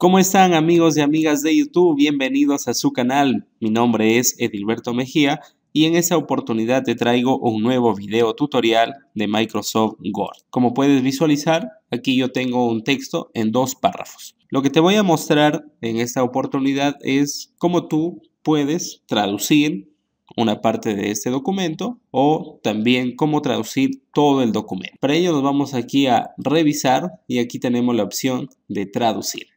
¿Cómo están amigos y amigas de YouTube? Bienvenidos a su canal. Mi nombre es Edilberto Mejía y en esta oportunidad te traigo un nuevo video tutorial de Microsoft Word. Como puedes visualizar, aquí yo tengo un texto en dos párrafos. Lo que te voy a mostrar en esta oportunidad es cómo tú puedes traducir una parte de este documento o también cómo traducir todo el documento. Para ello nos vamos aquí a revisar y aquí tenemos la opción de traducir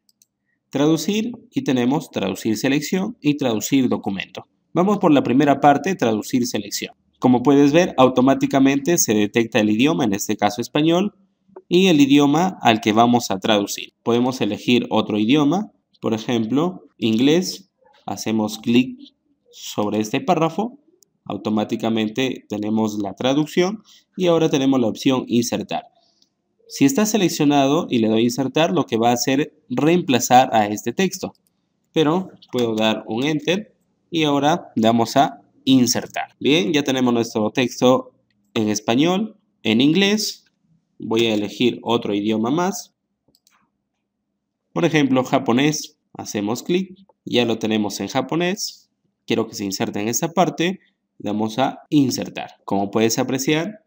traducir y tenemos traducir selección y traducir documento. Vamos por la primera parte, traducir selección. Como puedes ver, automáticamente se detecta el idioma, en este caso español, y el idioma al que vamos a traducir. Podemos elegir otro idioma, por ejemplo, inglés. Hacemos clic sobre este párrafo, automáticamente tenemos la traducción y ahora tenemos la opción insertar. Si está seleccionado y le doy insertar, lo que va a hacer es reemplazar a este texto. Pero puedo dar un Enter y ahora damos a insertar. Bien, ya tenemos nuestro texto en español, en inglés. Voy a elegir otro idioma más. Por ejemplo, japonés. Hacemos clic. Ya lo tenemos en japonés. Quiero que se inserte en esta parte. Damos a insertar. Como puedes apreciar,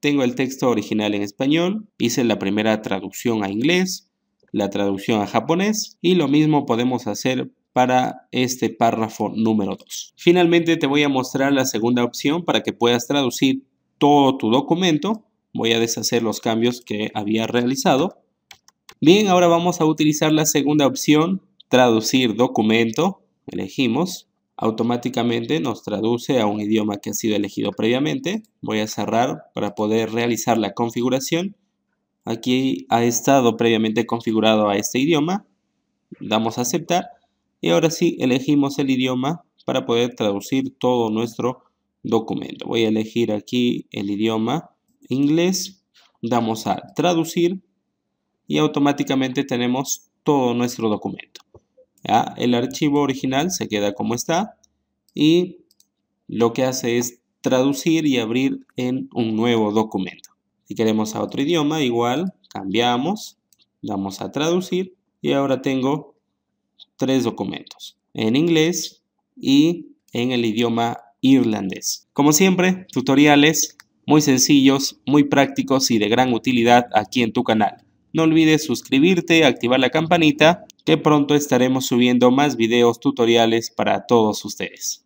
tengo el texto original en español, hice la primera traducción a inglés, la traducción a japonés y lo mismo podemos hacer para este párrafo número 2. Finalmente te voy a mostrar la segunda opción para que puedas traducir todo tu documento. Voy a deshacer los cambios que había realizado. Bien, ahora vamos a utilizar la segunda opción, traducir documento. Elegimos automáticamente nos traduce a un idioma que ha sido elegido previamente. Voy a cerrar para poder realizar la configuración. Aquí ha estado previamente configurado a este idioma. Damos a aceptar y ahora sí elegimos el idioma para poder traducir todo nuestro documento. Voy a elegir aquí el idioma inglés, damos a traducir y automáticamente tenemos todo nuestro documento. El archivo original se queda como está y lo que hace es traducir y abrir en un nuevo documento. Si queremos a otro idioma, igual cambiamos, damos a traducir y ahora tengo tres documentos, en inglés y en el idioma irlandés. Como siempre, tutoriales muy sencillos, muy prácticos y de gran utilidad aquí en tu canal. No olvides suscribirte, activar la campanita que pronto estaremos subiendo más videos tutoriales para todos ustedes.